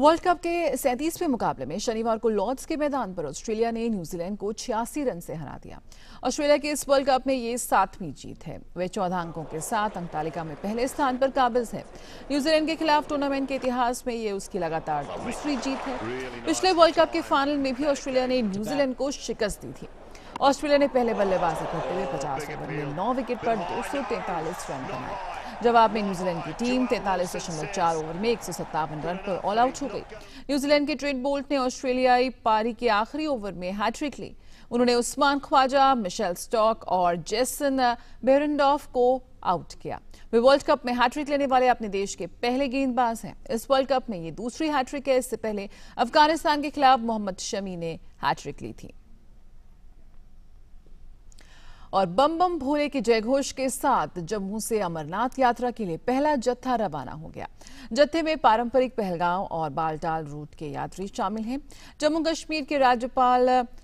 world cup के सैंतीसवें मुकाबले में शनिवार को लॉर्ड्स के मैदान पर ऑस्ट्रेलिया ने न्यूजीलैंड को छियासी रन से हरा दिया ऑस्ट्रेलिया के इस वर्ल्ड कप में ये सातवीं जीत है वे चौदह अंकों के साथ अंक तालिका में पहले स्थान पर काबिज है न्यूजीलैंड के खिलाफ टूर्नामेंट के इतिहास में ये उसकी लगातार दूसरी जीत है पिछले वर्ल्ड कप के फाइनल में भी ऑस्ट्रेलिया ने न्यूजीलैंड को शिकस्त दी थी ऑस्ट्रेलिया ने पहले बल्लेबाजी करते हुए पचास ओवर में नौ विकेट पर दो सौ रन बनाए जवाब में न्यूजीलैंड की टीम तैंतालीस दशमलव चार ओवर में एक रन पर ऑल आउट हो गई न्यूजीलैंड के ट्रेड बोल्ट ने ऑस्ट्रेलियाई पारी के आखिरी ओवर में हैट्रिक ली उन्होंने उस्मान ख्वाजा मिशेल स्टॉक और जेसन बेरेंडॉफ को आउट किया वे वर्ल्ड कप में हैट्रिक लेने वाले अपने देश के पहले गेंदबाज हैं इस वर्ल्ड कप में ये दूसरी हैट्रिक है इससे पहले अफगानिस्तान के खिलाफ मोहम्मद शमी ने हैट्रिक ली थी और बम बम भोले के जयघोष के साथ जम्मू से अमरनाथ यात्रा के लिए पहला जत्था रवाना हो गया जत्थे में पारंपरिक पहलगांव और बालटाल रूट के यात्री शामिल हैं जम्मू कश्मीर के राज्यपाल